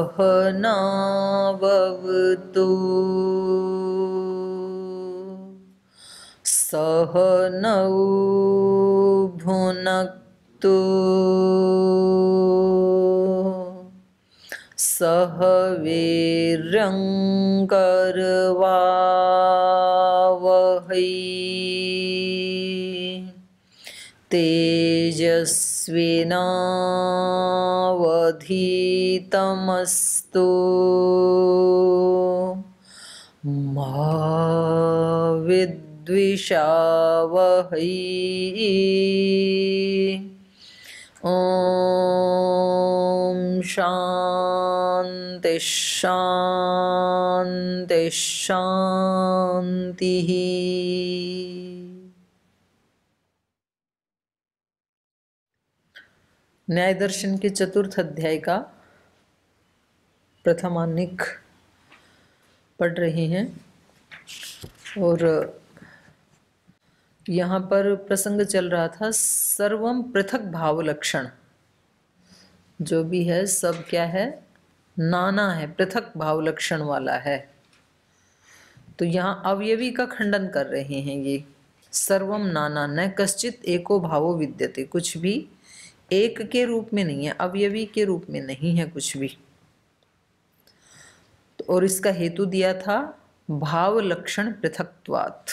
सहनावतु सहनौ भुनक्तु सह वीर्यं करवावहै तेजस्विनावधी तमस्तु मा विद्विषावहै ॐ शान्ति शान्ति शान्तिः न्याय दर्शन के चतुर्थ अध्याय का प्रथमानिक पढ़ रहे हैं और यहाँ पर प्रसंग चल रहा था सर्वम पृथक भाव लक्षण जो भी है सब क्या है नाना है पृथक भाव लक्षण वाला है तो यहाँ अवयवी का खंडन कर रहे हैं ये सर्वम नाना न कश्चित एको भावो विद्यते कुछ भी एक के रूप में नहीं है अवयवी के रूप में नहीं है कुछ भी और इसका हेतु दिया था भाव लक्षण पृथकवात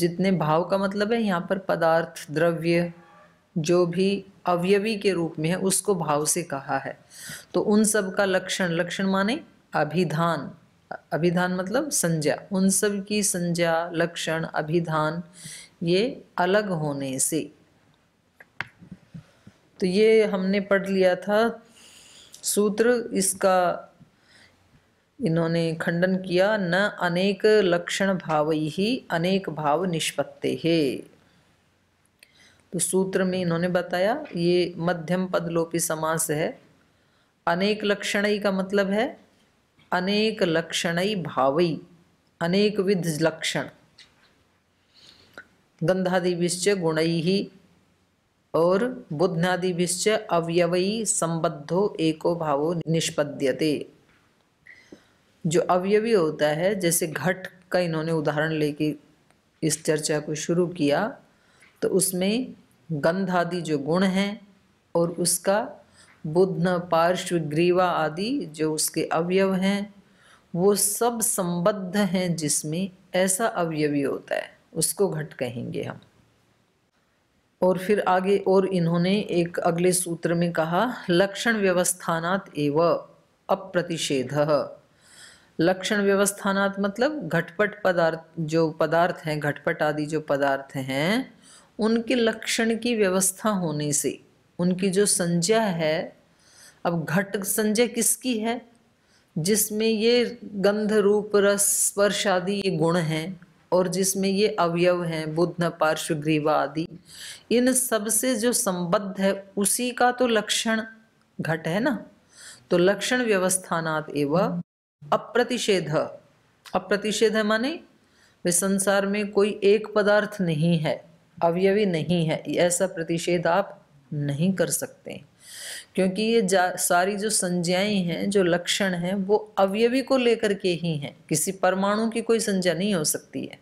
जितने भाव का मतलब है यहाँ पर पदार्थ द्रव्य जो भी अवयवी के रूप में है उसको भाव से कहा है तो उन सब का लक्षण लक्षण माने अभिधान अभिधान मतलब संज्ञा उन सब की संज्ञा लक्षण अभिधान ये अलग होने से तो ये हमने पढ़ लिया था सूत्र इसका इन्होंने खंडन किया न अनेक लक्षण भाव ही अनेक भाव निष्पत्ते है तो सूत्र में इन्होंने बताया ये मध्यम पद लोपी समास है अनेक लक्षणई का मतलब है अनेक लक्षणई भावई अनेक विध लक्षण गंधादिभिश्च गुणई ही और बुद्धादिविश्च अवयवयी संबद्धो एको भावो निष्पद्यते जो अवयवी होता है जैसे घट का इन्होंने उदाहरण लेके इस चर्चा को शुरू किया तो उसमें गंध आदि जो गुण हैं और उसका बुद्ध पार्श्व ग्रीवा आदि जो उसके अवयव हैं वो सब संबद्ध हैं जिसमें ऐसा अवयवी होता है उसको घट कहेंगे हम और फिर आगे और इन्होंने एक अगले सूत्र में कहा लक्षण व्यवस्थानात एव अप्रतिषेध लक्षण व्यवस्थानात् मतलब घटपट पदार्थ जो पदार्थ हैं घटपट आदि जो पदार्थ हैं उनके लक्षण की व्यवस्था होने से उनकी जो संज्ञा है अब घट संज्ञा किसकी है जिसमें ये गंध रूप रस स्पर्श आदि ये गुण हैं और जिसमें ये अवयव हैं बुद्ध पार्श्व ग्रीवा आदि इन सब से जो संबद्ध है उसी का तो लक्षण घट है ना तो लक्षण व्यवस्थानात एवं अप्रतिषेध अप्रतिषेध है माने वे संसार में कोई एक पदार्थ नहीं है अवयवी नहीं है ऐसा प्रतिषेध आप नहीं कर सकते क्योंकि ये जा सारी जो संज्ञाएं हैं जो लक्षण हैं वो अवयवी को लेकर के ही हैं किसी परमाणु की कोई संज्ञा नहीं हो सकती है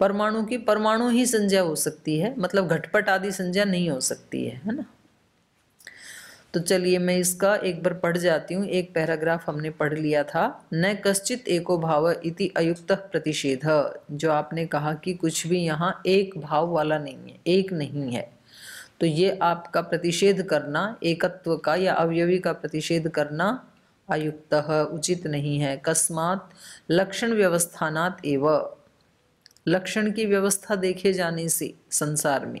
परमाणु की परमाणु ही संज्ञा हो सकती है मतलब घटपट आदि संज्ञा नहीं हो सकती है है ना तो चलिए मैं इसका एक बार पढ़ जाती हूँ एक पैराग्राफ हमने पढ़ लिया था न कश्चित एको भाव इति अयुक्त प्रतिषेध जो आपने कहा कि कुछ भी यहाँ एक भाव वाला नहीं है एक नहीं है तो ये आपका प्रतिषेध करना एकत्व का या अवयवी का प्रतिषेध करना अयुक्त उचित नहीं है कस्मात लक्षण व्यवस्थानात एव लक्षण की व्यवस्था देखे जाने से संसार में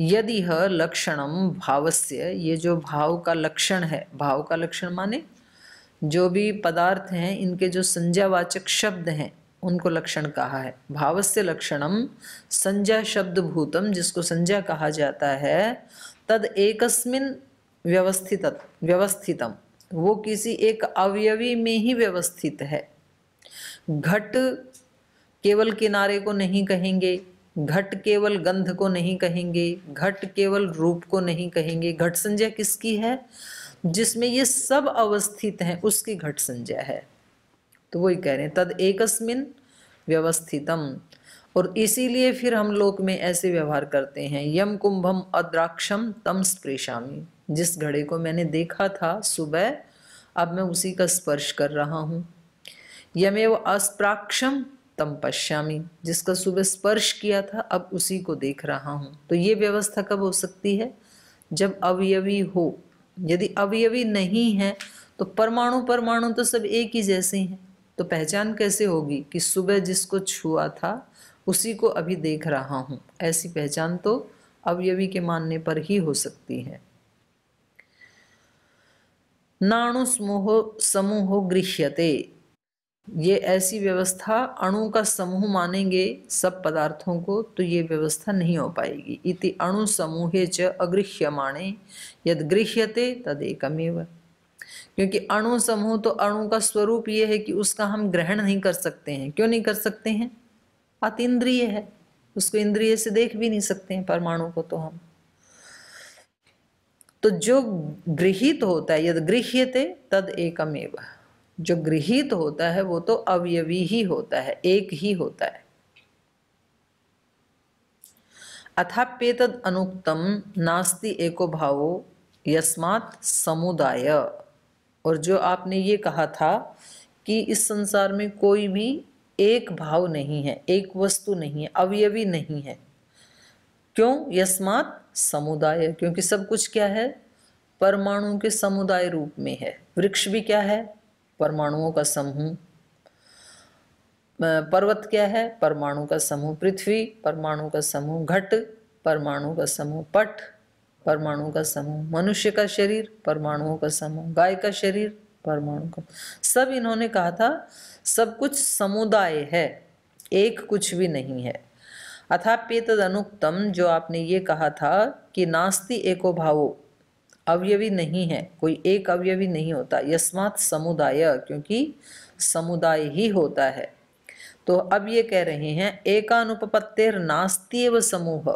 यदि यह लक्षणम भावस्य ये जो भाव का लक्षण है भाव का लक्षण माने जो भी पदार्थ हैं इनके जो संज्ञावाचक शब्द हैं उनको लक्षण कहा है भावस्य लक्षणम संज्ञा शब्द भूतम जिसको संज्ञा कहा जाता है तद एकस्मिन व्यवस्थित व्यवस्थितम वो किसी एक अवयवी में ही व्यवस्थित है घट केवल किनारे को नहीं कहेंगे घट केवल गंध को नहीं कहेंगे घट केवल रूप को नहीं कहेंगे घट संज्ञा किसकी है जिसमें ये सब अवस्थित हैं उसकी घट संज्ञा है तो वही कह रहे हैं तद एकस्मिन व्यवस्थितम और इसीलिए फिर हम लोक में ऐसे व्यवहार करते हैं यम कुंभम अद्राक्षम तम स्प्रेशामी जिस घड़े को मैंने देखा था सुबह अब मैं उसी का स्पर्श कर रहा हूँ यमेव अस्प्राक्षम तम पश्यामी जिसका सुबह स्पर्श किया था अब उसी को देख रहा हूँ तो ये व्यवस्था कब हो सकती है जब अवयवी हो यदि अवयवी नहीं है तो परमाणु परमाणु तो सब एक ही जैसे हैं तो पहचान कैसे होगी कि सुबह जिसको छुआ था उसी को अभी देख रहा हूँ ऐसी पहचान तो अवयवी के मानने पर ही हो सकती है नाणु समूह समूह गृह्यते ये ऐसी व्यवस्था अणु का समूह मानेंगे सब पदार्थों को तो ये व्यवस्था नहीं हो पाएगी इति अणु समूहे च अगृह्यमाणे यद गृह्यते तद एकमेव क्योंकि अणु समूह तो अणु का स्वरूप ये है कि उसका हम ग्रहण नहीं कर सकते हैं क्यों नहीं कर सकते हैं अतिद्रिय है उसको इंद्रिय से देख भी नहीं सकते हैं परमाणु को तो हम तो जो गृहित होता है यद गृह्यते तद एकमेव है जो गृहित होता है वो तो अवयवी ही होता है एक ही होता है अथाप्येतद अनुक्तम नास्ति एको भावो यस्मात् समुदाय और जो आपने ये कहा था कि इस संसार में कोई भी एक भाव नहीं है एक वस्तु नहीं है अवयवी नहीं है क्यों यस्मात् समुदाय क्योंकि सब कुछ क्या है परमाणु के समुदाय रूप में है वृक्ष भी क्या है परमाणुओं का समूह पर्वत क्या है परमाणु का समूह पृथ्वी परमाणु का समूह घट परमाणु का समूह पट परमाणु का समूह मनुष्य का शरीर परमाणुओं का समूह गाय का शरीर परमाणु का सब इन्होंने कहा था सब कुछ समुदाय है एक कुछ भी नहीं है अथाप्य तद अनुक्तम जो आपने ये कहा था कि नास्ति एको भावो अवयवी नहीं है कोई एक अवयवी नहीं होता यस्मात समुदाय क्योंकि समुदाय ही होता है तो अब ये कह रहे हैं एकानुपत्तिर नास्तीव समूह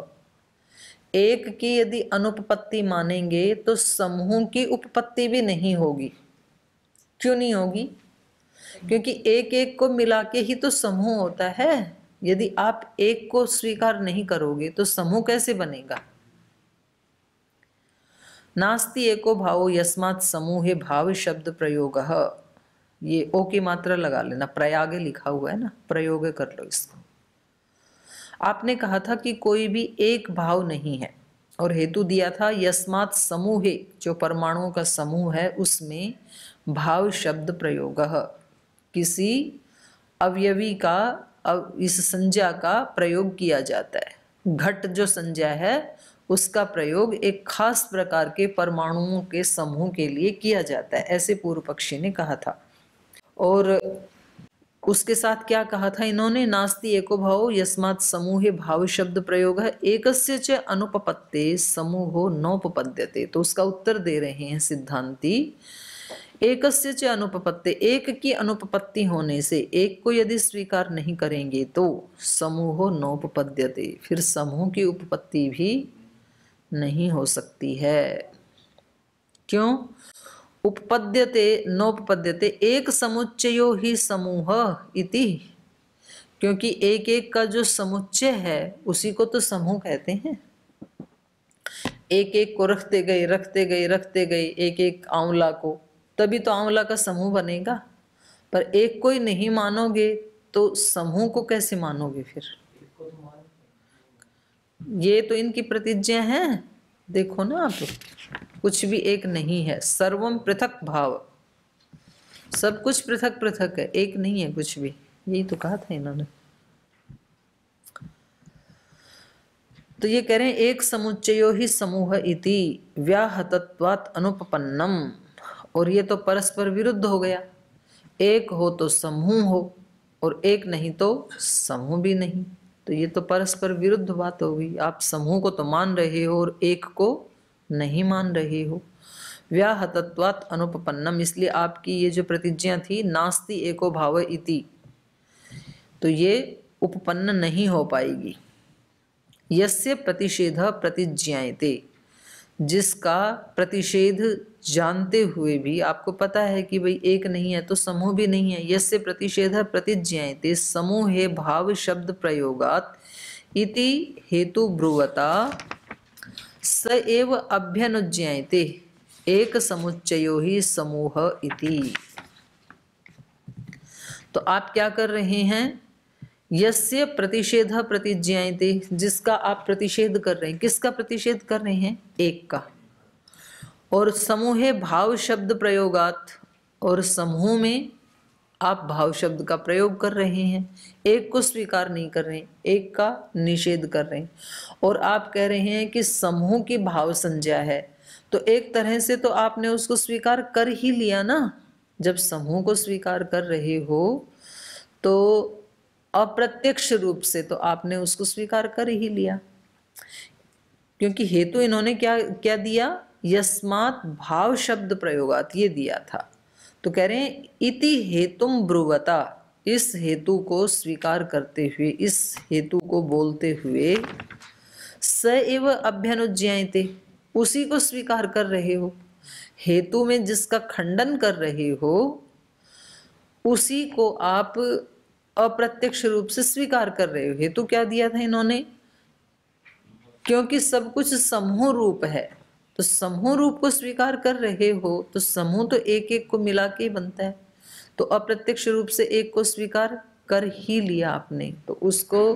एक की यदि अनुपपत्ति मानेंगे तो समूह की उपपत्ति भी नहीं होगी क्यों नहीं होगी क्योंकि एक एक को मिला के ही तो समूह होता है यदि आप एक को स्वीकार नहीं करोगे तो समूह कैसे बनेगा नास्ति एको भावो यस्मात् समूहे भाव शब्द प्रयोग ये ओ की मात्रा लगा लेना प्रयागे लिखा हुआ है ना प्रयोग कर लो इसको आपने कहा था कि कोई भी एक भाव नहीं है और हेतु दिया था यस्मात् समूहे जो परमाणुओं का समूह है उसमें भाव शब्द प्रयोग किसी अवयवी का अव इस संज्ञा का प्रयोग किया जाता है घट जो संज्ञा है उसका प्रयोग एक खास प्रकार के परमाणुओं के समूह के लिए किया जाता है ऐसे पूर्व पक्षी ने कहा था और उसके साथ क्या कहा था इन्होंने नास्ति एको भाव यस्मात समूह भाव शब्द प्रयोग है एक च समूह हो नौपद्यते तो उसका उत्तर दे रहे हैं सिद्धांति एक च एक की अनुपपत्ति होने से एक को यदि स्वीकार नहीं करेंगे तो समूह नौपद्यते फिर समूह की उपपत्ति भी नहीं हो सकती है क्यों उपपद्यते नोपपद्यते एक समुच्चयो ही समूह इति क्योंकि एक एक का जो समुच्चय है उसी को तो समूह कहते हैं एक एक को रखते गए रखते गए रखते गए एक एक आंवला को तभी तो आंवला का समूह बनेगा पर एक को ही नहीं मानोगे तो समूह को कैसे मानोगे फिर एक को तो ये तो इनकी प्रतिज्ञा है देखो ना आप कुछ भी एक नहीं है सर्वम पृथक भाव सब कुछ पृथक पृथक है एक नहीं है कुछ भी यही तो कहा था इन्होंने तो ये कह रहे हैं एक समुच्चयो ही समूह इति व्याहतत्वात अनुपन्नम और ये तो परस्पर विरुद्ध हो गया एक हो तो समूह हो और एक नहीं तो समूह भी नहीं तो ये तो परस्पर विरुद्ध बात होगी आप समूह को तो मान रहे हो और एक को नहीं मान रहे हो व्याह अनुपन्नम इसलिए आपकी ये जो प्रतिज्ञा थी नास्ति एको भाव इति तो ये उपपन्न नहीं हो पाएगी यस्य प्रतिषेध प्रतिज्ञाएं जिसका प्रतिषेध जानते हुए भी आपको पता है कि भाई एक नहीं है तो समूह भी नहीं है यसे प्रतिषेध प्रतिज्ञाते है भाव शब्द प्रयोगात इति हेतु ब्रुवता स एव अभ्यनुज्ञाते एक समुच्चयो ही समूह इति तो आप क्या कर रहे हैं यस्य प्रतिषेध प्रतिज्ञाते जिसका आप प्रतिषेध कर रहे हैं किसका प्रतिषेध कर रहे हैं एक का और समूह भाव शब्द प्रयोगात और समूह में आप भाव शब्द का प्रयोग कर रहे हैं एक को स्वीकार नहीं कर रहे एक का निषेध कर रहे हैं और आप कह रहे हैं कि समूह की भाव संज्ञा है तो एक तरह से तो आपने उसको स्वीकार कर ही लिया ना जब समूह को स्वीकार कर रहे हो तो अप्रत्यक्ष रूप से तो आपने उसको स्वीकार कर ही लिया क्योंकि हेतु तो इन्होंने क्या क्या दिया यस्मात भाव शब्द प्रयोगात ये दिया था तो कह रहे हैं इति हेतुम ब्रुवता इस हेतु को स्वीकार करते हुए इस हेतु को बोलते हुए स एव अभ्यनुज्ञाते उसी को स्वीकार कर रहे हो हेतु में जिसका खंडन कर रहे हो उसी को आप अप्रत्यक्ष रूप से स्वीकार कर रहे हो हेतु क्या दिया था इन्होंने क्योंकि सब कुछ समूह रूप है तो समूह रूप को स्वीकार कर रहे हो तो समूह तो एक एक को मिला के बनता है तो अप्रत्यक्ष रूप से एक को स्वीकार कर ही लिया आपने तो उसको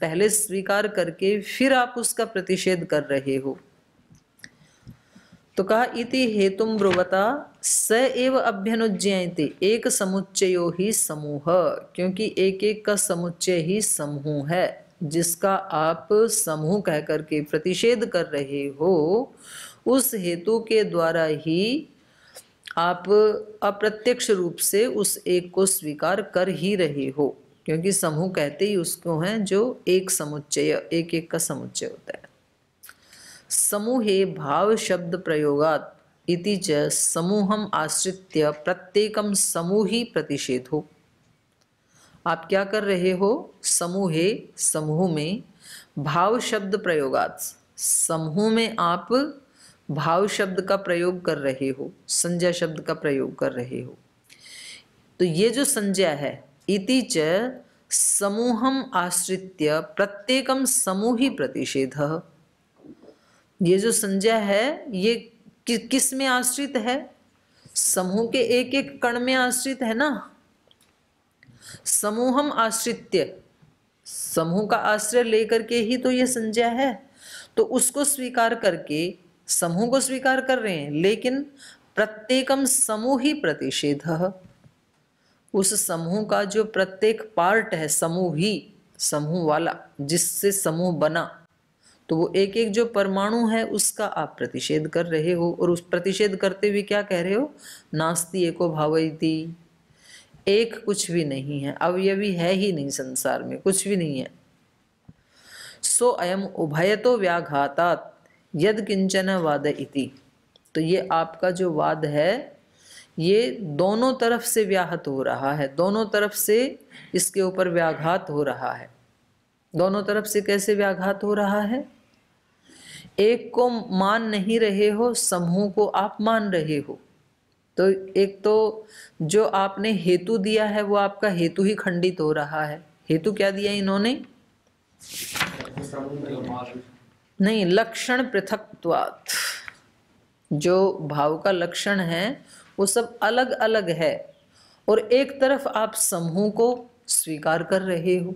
पहले स्वीकार करके फिर आप उसका प्रतिषेध कर रहे हो तो कहा इति हेतु ब्रुवता स एव अभ्यनुज्ञाते एक समुच्चयो ही समूह क्योंकि एक एक का समुच्चय ही समूह है जिसका आप समूह कह करके प्रतिषेध कर रहे हो उस हेतु के द्वारा ही आप अप्रत्यक्ष रूप से उस एक को स्वीकार कर ही रहे हो क्योंकि समूह कहते ही उसको हैं जो एक समुच्चय एक एक का समुच्चय होता है समूहे प्रयोगात इति च समूहम आश्रित्य प्रत्येकम समूही प्रतिषेध हो आप क्या कर रहे हो समूहे समूह में भाव शब्द प्रयोगात समूह में आप भाव शब्द का प्रयोग कर रहे हो संज्ञा शब्द का प्रयोग कर रहे हो तो ये जो संज्ञा है इति च समूहम आश्रित्य प्रत्येकम समूही प्रतिषेध ये जो संजय है ये कि, किस में आश्रित है समूह के एक एक कण में आश्रित है ना समूहम आश्रित्य समूह का आश्रय लेकर के ही तो ये संजय है तो उसको स्वीकार करके समूह को स्वीकार कर रहे हैं लेकिन प्रत्येकम समूह ही प्रतिषेध उस समूह का जो प्रत्येक पार्ट है समूह ही समूह वाला जिससे समूह बना तो वो एक एक जो परमाणु है उसका आप प्रतिषेध कर रहे हो और उस प्रतिषेध करते हुए क्या कह रहे हो नास्ती एको भावती एक कुछ भी नहीं है अवयवी है ही नहीं संसार में कुछ भी नहीं है सो अयम उभयतो व्याघातात यद किंचन वाद इति तो ये आपका जो वाद है ये दोनों तरफ से व्याहत हो रहा है दोनों तरफ से इसके ऊपर व्याघात हो रहा है दोनों तरफ से कैसे व्याघात हो रहा है एक को मान नहीं रहे हो समूह को आप मान रहे हो तो एक तो जो आपने हेतु दिया है वो आपका हेतु ही खंडित हो रहा है हेतु क्या दिया इन्होंने नहीं लक्षण पृथक जो भाव का लक्षण है वो सब अलग अलग है और एक तरफ आप समूह को स्वीकार कर रहे हो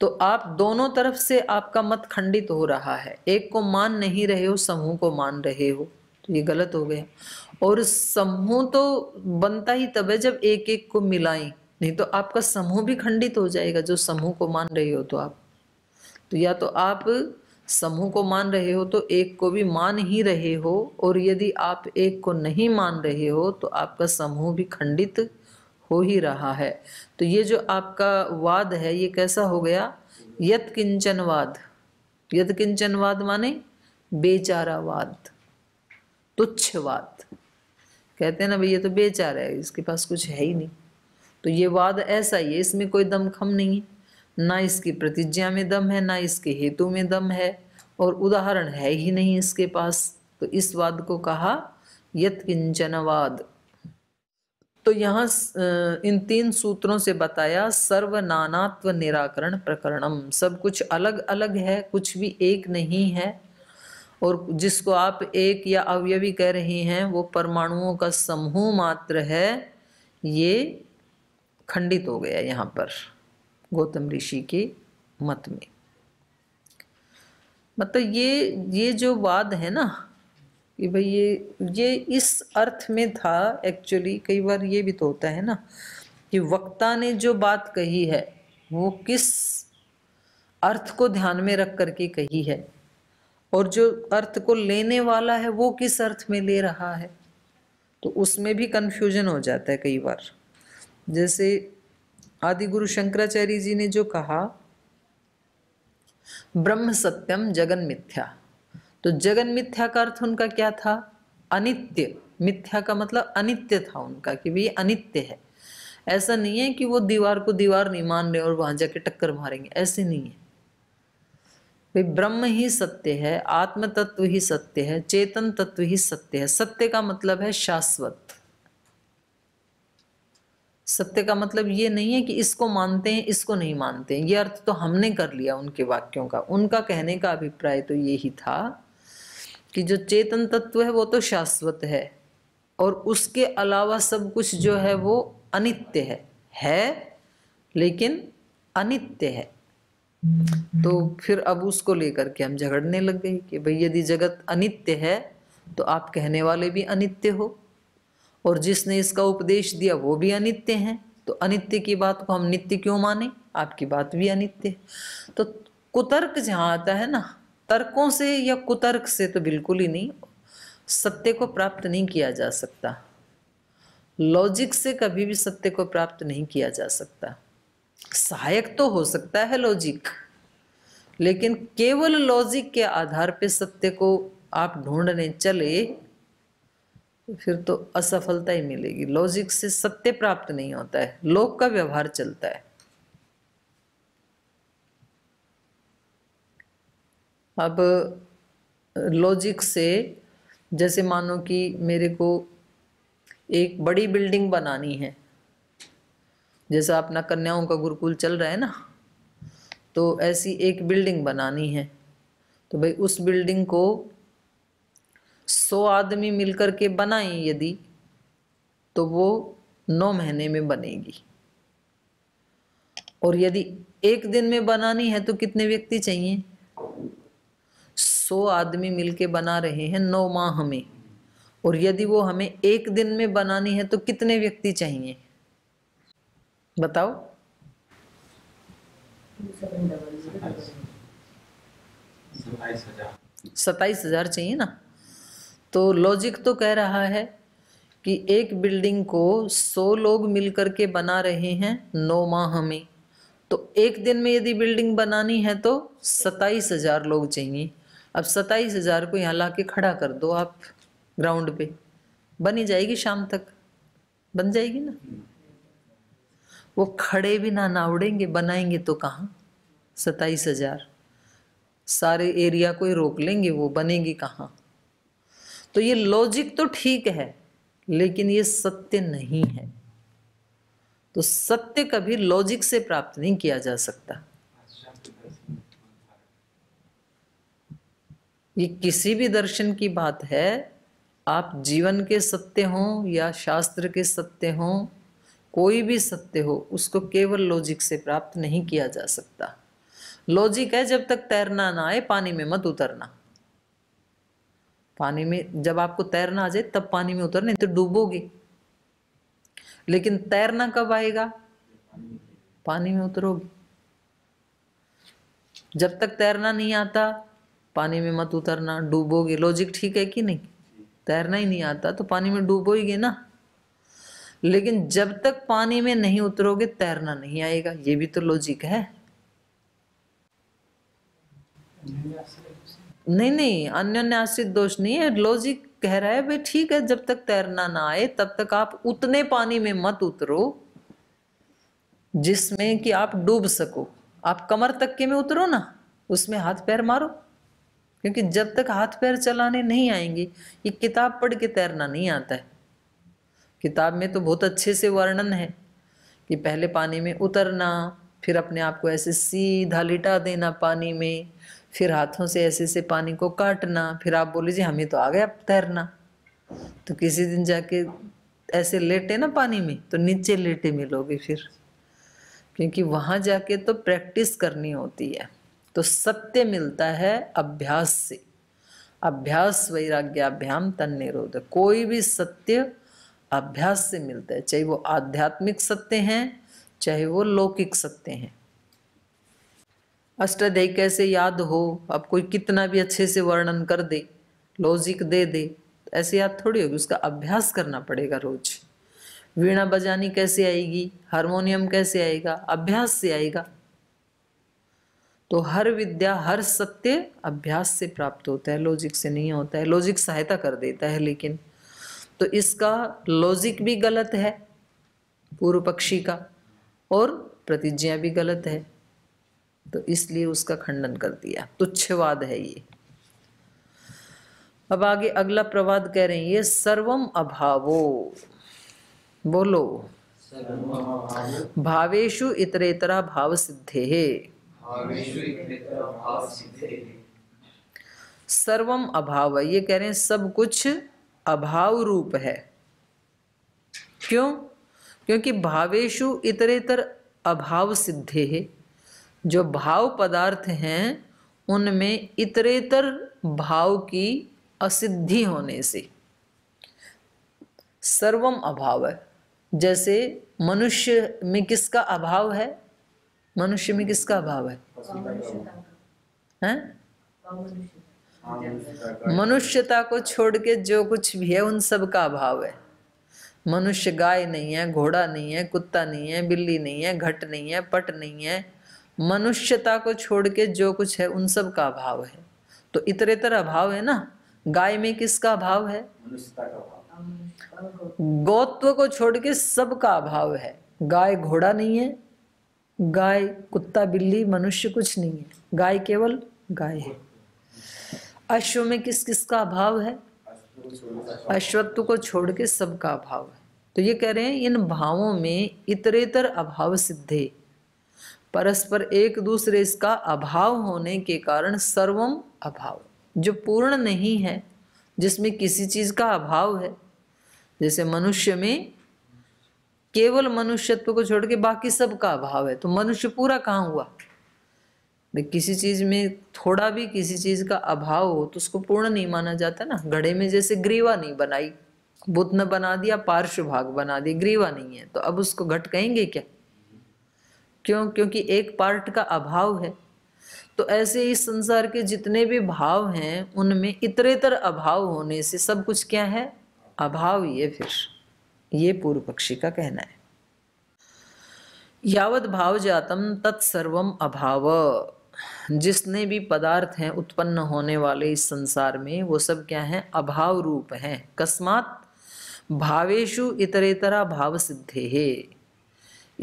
तो आप दोनों तरफ से आपका मत खंडित हो रहा है एक को मान नहीं रहे हो समूह को मान रहे हो तो ये गलत हो गया और समूह तो बनता ही तब है जब एक एक को मिलाएं नहीं तो आपका समूह भी खंडित हो जाएगा जो समूह को मान रहे हो तो आप तो या तो आप समूह को मान रहे हो तो एक को भी मान ही रहे हो और यदि आप एक को नहीं मान रहे हो तो आपका समूह भी खंडित हो ही रहा है तो ये जो आपका वाद है ये कैसा हो गया यत किंचन वाद यत किंचन वाद माने बेचारा वाद तुच्छ वाद कहते हैं ना भैया तो बेचारा है इसके पास कुछ है ही नहीं तो ये वाद ऐसा ही है इसमें कोई दमखम नहीं है ना इसकी प्रतिज्ञा में दम है ना इसके हेतु में दम है और उदाहरण है ही नहीं इसके पास तो इस वाद को कहा यत किंचन वाद तो यहाँ इन तीन सूत्रों से बताया सर्व नानात्व निराकरण प्रकरणम सब कुछ अलग अलग है कुछ भी एक नहीं है और जिसको आप एक या अवयवी कह रहे हैं वो परमाणुओं का समूह मात्र है ये खंडित हो गया यहाँ पर गौतम ऋषि के मत में मतलब ये ये जो वाद है ना कि भाई ये ये इस अर्थ में था एक्चुअली कई बार ये भी तो होता है ना कि वक्ता ने जो बात कही है वो किस अर्थ को ध्यान में रख करके कही है और जो अर्थ को लेने वाला है वो किस अर्थ में ले रहा है तो उसमें भी कन्फ्यूजन हो जाता है कई बार जैसे आदि गुरु शंकराचार्य जी ने जो कहा ब्रह्म सत्यम जगन मिथ्या तो जगन मिथ्या का अर्थ उनका क्या था अनित्य मिथ्या का मतलब अनित्य था उनका कि भाई अनित्य है ऐसा नहीं है कि वो दीवार को दीवार नहीं मान रहे और वहां जाके टक्कर मारेंगे ऐसे नहीं है भाई ब्रह्म ही सत्य है आत्म तत्व ही सत्य है चेतन तत्व ही सत्य है सत्य का मतलब है शाश्वत सत्य का मतलब ये नहीं है कि इसको मानते हैं इसको नहीं मानते हैं ये अर्थ तो हमने कर लिया उनके वाक्यों का उनका कहने का अभिप्राय तो यही था कि जो चेतन तत्व है वो तो शाश्वत है और उसके अलावा सब कुछ जो है वो अनित्य है है लेकिन अनित्य है तो फिर अब उसको लेकर के हम झगड़ने लग गए कि भाई यदि जगत अनित्य है तो आप कहने वाले भी अनित्य हो और जिसने इसका उपदेश दिया वो भी अनित्य हैं तो अनित्य की बात को हम नित्य क्यों माने आपकी बात भी अनित्य है तो कुतर्क जहाँ आता है ना तर्कों से या कुतर्क से तो बिल्कुल ही नहीं सत्य को प्राप्त नहीं किया जा सकता लॉजिक से कभी भी सत्य को प्राप्त नहीं किया जा सकता सहायक तो हो सकता है लॉजिक लेकिन केवल लॉजिक के आधार पर सत्य को आप ढूंढने चले फिर तो असफलता ही मिलेगी लॉजिक से सत्य प्राप्त नहीं होता है लोक का व्यवहार चलता है अब लॉजिक से जैसे मानो कि मेरे को एक बड़ी बिल्डिंग बनानी है जैसा अपना कन्याओं का गुरुकुल चल रहा है ना तो ऐसी एक बिल्डिंग बनानी है तो भाई उस बिल्डिंग को सौ आदमी मिलकर के बनाए यदि तो वो नौ महीने में बनेगी और यदि एक दिन में बनानी है तो कितने व्यक्ति चाहिए सौ आदमी मिलके बना रहे हैं नौ माह में और यदि वो हमें एक दिन में बनानी है तो कितने व्यक्ति चाहिए बताओ सताइस हजार चाहिए ना तो लॉजिक तो कह रहा है कि एक बिल्डिंग को सौ लोग मिलकर के बना रहे हैं नौ माह में तो एक दिन में यदि बिल्डिंग बनानी है तो सताइस हजार लोग चाहिए अब सत्ताईस हज़ार को यहाँ ला के खड़ा कर दो आप ग्राउंड पे बनी जाएगी शाम तक बन जाएगी ना वो खड़े भी ना ना उड़ेंगे बनाएंगे तो कहाँ सताइस हजार सारे एरिया को ही रोक लेंगे वो बनेंगे कहाँ तो ये लॉजिक तो ठीक है लेकिन ये सत्य नहीं है तो सत्य कभी लॉजिक से प्राप्त नहीं किया जा सकता ये किसी भी दर्शन की बात है आप जीवन के सत्य हों या शास्त्र के सत्य हों कोई भी सत्य हो उसको केवल लॉजिक से प्राप्त नहीं किया जा सकता लॉजिक है जब तक तैरना ना आए पानी में मत उतरना पानी में जब आपको तैरना आ जाए तब पानी में उतरने तो डूबोगे लेकिन तैरना कब आएगा पानी में उतरोगे जब तक तैरना नहीं आता पानी में मत उतरना डूबोगे लॉजिक ठीक है कि नहीं तैरना ही नहीं आता तो पानी में डूबोगे ना लेकिन जब तक पानी में नहीं उतरोगे तैरना नहीं आएगा ये भी तो लॉजिक है नहीं नहीं अन्योन्य आश्रित दोष नहीं है लॉजिक कह रहा है भाई ठीक है जब तक तैरना ना आए तब तक आप उतने पानी में मत उतरो जिसमें कि आप डूब सको आप कमर तक के में उतरो ना उसमें हाथ पैर मारो क्योंकि जब तक हाथ पैर चलाने नहीं आएंगे ये किताब पढ़ के तैरना नहीं आता है किताब में तो बहुत अच्छे से वर्णन है कि पहले पानी में उतरना फिर अपने आप को ऐसे सीधा लिटा देना पानी में फिर हाथों से ऐसे ऐसे पानी को काटना फिर आप बोले जी हमें तो आ गया तैरना तो किसी दिन जाके ऐसे लेटे ना पानी में तो नीचे लेटे मिलोगे फिर क्योंकि वहाँ जाके तो प्रैक्टिस करनी होती है तो सत्य मिलता है अभ्यास से अभ्यास वैराग्याभ्याम तन निरोध कोई भी सत्य अभ्यास से मिलता है चाहे वो आध्यात्मिक सत्य हैं चाहे वो लौकिक सत्य हैं अष्टाध्यायी कैसे याद हो अब कोई कितना भी अच्छे से वर्णन कर दे लॉजिक दे दे तो ऐसे याद थोड़ी होगी उसका अभ्यास करना पड़ेगा रोज वीणा बजानी कैसे आएगी हारमोनियम कैसे आएगा अभ्यास से आएगा तो हर विद्या हर सत्य अभ्यास से प्राप्त होता है लॉजिक से नहीं होता है लॉजिक सहायता कर देता है लेकिन तो इसका लॉजिक भी गलत है पूर्व पक्षी का और प्रतिज्ञा भी गलत है तो इसलिए उसका खंडन कर दिया तुच्छवाद है ये अब आगे अगला प्रवाद कह रहे हैं ये सर्वम अभावो बोलो भावेशु इतरेतरा भाव सिद्धे है सर्वम अभाव है ये कह रहे हैं सब कुछ अभाव रूप है क्यों क्योंकि भावेशु इतरेतर अभाव सिद्धे है जो भाव पदार्थ हैं उनमें इतरेतर भाव की असिद्धि होने से सर्वम अभाव है जैसे मनुष्य में किसका अभाव है मनुष्य में किसका अभाव है हैं? मनुष्यता को छोड़ के जो कुछ भी है उन सब का अभाव है मनुष्य गाय नहीं है घोड़ा नहीं है कुत्ता नहीं है बिल्ली नहीं है घट नहीं है पट नहीं है मनुष्यता को छोड़ के जो कुछ है उन सब का अभाव है तो तरह अभाव है ना गाय में किसका अभाव है गौत्व को छोड़ के सबका अभाव है गाय घोड़ा नहीं है गाय कुत्ता बिल्ली मनुष्य कुछ नहीं है गाय केवल गाय है अश्व में किस किस का अभाव है अश्वत्व को छोड़ के सबका अभाव है तो ये कह रहे हैं इन भावों में इतरेतर अभाव सिद्धे परस्पर एक दूसरे इसका अभाव होने के कारण सर्वम अभाव जो पूर्ण नहीं है जिसमें किसी चीज़ का अभाव है जैसे मनुष्य में केवल मनुष्यत्व को छोड़ के बाकी सब का अभाव है तो मनुष्य पूरा कहाँ हुआ भाई किसी चीज में थोड़ा भी किसी चीज का अभाव हो तो उसको पूर्ण नहीं माना जाता ना घड़े में जैसे ग्रीवा नहीं बनाई बुत न बना दिया पार्श्व भाग बना दिया ग्रीवा नहीं है तो अब उसको घट कहेंगे क्या क्यों क्योंकि एक पार्ट का अभाव है तो ऐसे इस संसार के जितने भी भाव हैं उनमें इतरेतर अभाव होने से सब कुछ क्या है अभाव ही है फिर ये पूर्व पक्षी का कहना है यावत भाव जातम तत्सर्व अभाव जिसने भी पदार्थ हैं उत्पन्न होने वाले इस संसार में वो सब क्या हैं अभाव रूप हैं कस्मात भावेशु इतरेतरा भाव सिद्धे है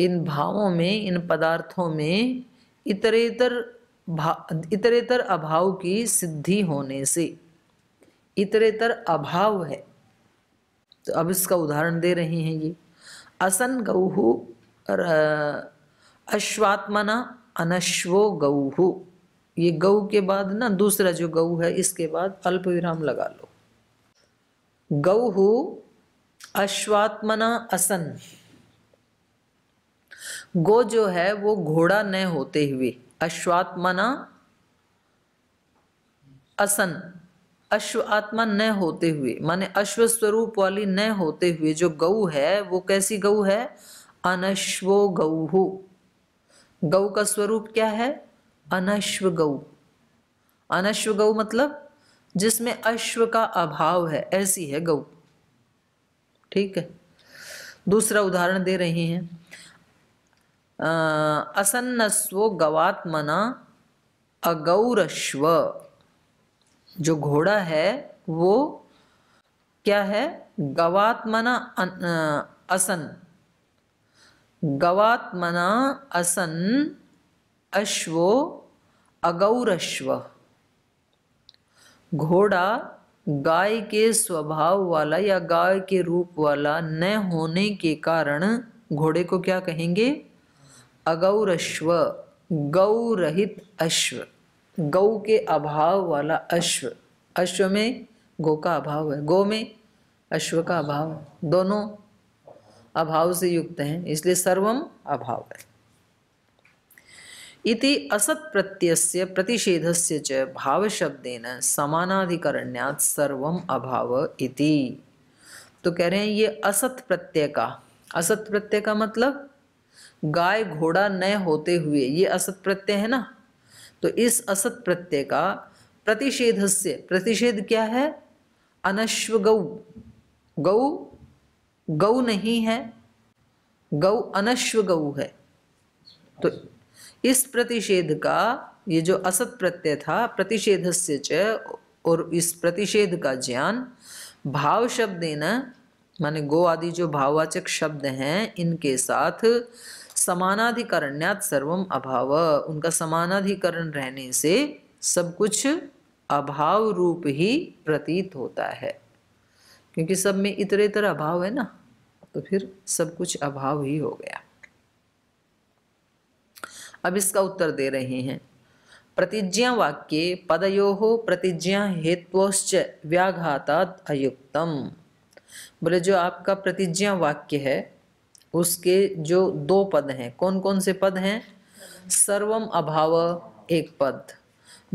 इन भावों में इन पदार्थों में इतरेतर भा इतरेतर अभाव की सिद्धि होने से इतरेतर अभाव है तो अब इसका उदाहरण दे रहे हैं ये असन गऊ अश्वात्मना अनश्वो गऊ ये गऊ के बाद ना दूसरा जो गऊ है इसके बाद अल्प विराम लगा लो गऊ अश्वात्मना असन गो जो है वो घोड़ा न होते हुए अश्वात्मना असन अश्व आत्मा न होते हुए माने अश्व स्वरूप वाली न होते हुए जो गऊ है वो कैसी गऊ है अनश्वो गऊ हो गऊ का स्वरूप क्या है अनश्व गऊ अनश्व गऊ मतलब जिसमें अश्व का अभाव है ऐसी है गऊ ठीक है दूसरा उदाहरण दे रहे हैं असन्न स्व गवात्मना अगौरश्व जो घोड़ा है वो क्या है गवात्मना असन गवात्मना असन अश्वो अगौरश्व घोड़ा गाय के स्वभाव वाला या गाय के रूप वाला न होने के कारण घोड़े को क्या कहेंगे अगौरश्व गौरहित अश्व गौ के अभाव वाला अश्व अश्व में गौ का अभाव है गौ में अश्व का अभाव दोनों अभाव से युक्त हैं इसलिए सर्वम अभाव है इति असत प्रत्यय प्रतिषेध से च भाव शब्देन समानाधिकरण्यात सर्वम अभाव इति तो कह रहे हैं ये असत प्रत्यय का असत प्रत्यय का मतलब गाय घोड़ा न होते हुए ये असत प्रत्यय है ना तो इस असत प्रत्यय का प्रतिषेध से प्रतिषेध क्या है अनश्व गौ गौ गौ नहीं है गौ अनश्व गौ है तो इस प्रतिषेध का ये जो असत प्रत्यय था प्रतिषेध से च और इस प्रतिषेध का ज्ञान भाव शब्द न माने गो आदि जो भाववाचक शब्द हैं इनके साथ समानाधिकरण्यात सर्वम अभाव उनका समानाधिकरण रहने से सब कुछ अभाव रूप ही प्रतीत होता है क्योंकि सब में इतरे इतर अभाव है ना तो फिर सब कुछ अभाव ही हो गया अब इसका उत्तर दे रहे हैं प्रतिज्ञा वाक्य पदयो प्रतिज्ञा हेत्वश्च व्याघाता अयुक्तम बोले जो आपका प्रतिज्ञा वाक्य है उसके जो दो पद हैं कौन कौन से पद हैं सर्वम अभाव एक पद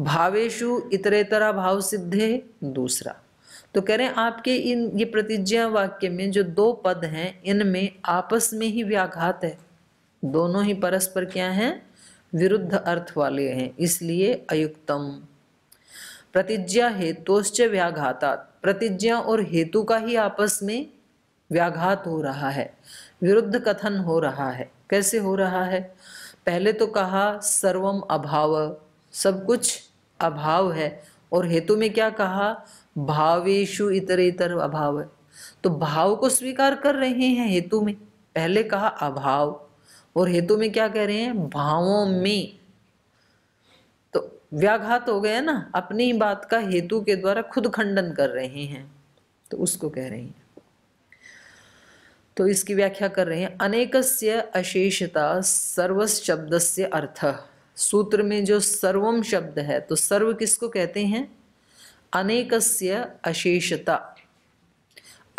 भावेशु इतरे तरह भाव सिद्धे दूसरा तो कह रहे हैं आपके इन ये प्रतिज्ञा वाक्य में जो दो पद हैं इनमें आपस में ही व्याघात है दोनों ही परस्पर क्या हैं विरुद्ध अर्थ वाले हैं इसलिए अयुक्तम प्रतिज्ञा हेतुश्च व्याघाता प्रतिज्ञा और हेतु का ही आपस में व्याघात हो रहा है विरुद्ध कथन हो रहा है कैसे हो रहा है पहले तो कहा सर्वम अभाव सब कुछ अभाव है और हेतु में क्या कहा भावेशु इतर इतर अभाव है तो भाव को स्वीकार कर रहे हैं हेतु में पहले कहा अभाव और हेतु में क्या कह रहे हैं भावों में तो व्याघात हो गया ना अपनी बात का हेतु के द्वारा खुद खंडन कर रहे हैं तो उसको कह रहे हैं तो इसकी व्याख्या कर रहे हैं अनेकस्य अशेषता सर्वस शब्द से अर्थ सूत्र में जो सर्वम शब्द है तो सर्व किसको कहते हैं अनेकस्य अशेषता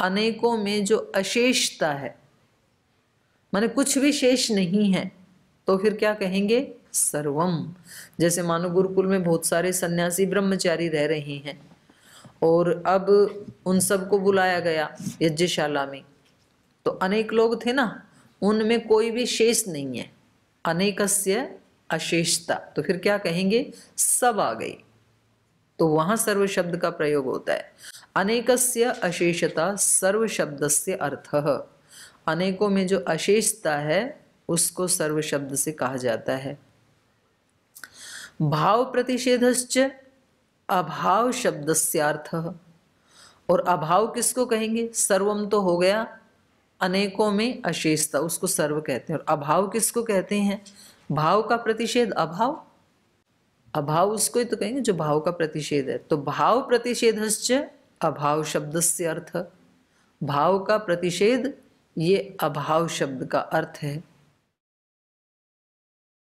अनेकों में जो अशेषता है माने कुछ भी शेष नहीं है तो फिर क्या कहेंगे सर्वम जैसे मानो गुरुकुल में बहुत सारे सन्यासी ब्रह्मचारी रह रहे हैं और अब उन सबको बुलाया गया यज्ञशाला में तो अनेक लोग थे ना उनमें कोई भी शेष नहीं है अनेकस्य अशेषता तो फिर क्या कहेंगे सब आ गई तो वहां सर्व शब्द का प्रयोग होता है अनेकस्य अशेषता सर्व शब्द से अर्थ अनेकों में जो अशेषता है उसको सर्व शब्द से कहा जाता है भाव प्रतिषेधश्च अभाव शब्द से अर्थ और अभाव किसको कहेंगे सर्वम तो हो गया अनेकों में अशेषता उसको सर्व कहते हैं और अभाव किसको कहते हैं भाव का प्रतिषेध अभाव अभाव उसको ही तो कहेंगे जो भाव का प्रतिषेध है तो भाव प्रतिषेधश्च अभाव शब्द से अर्थ भाव का प्रतिषेध ये अभाव शब्द का अर्थ है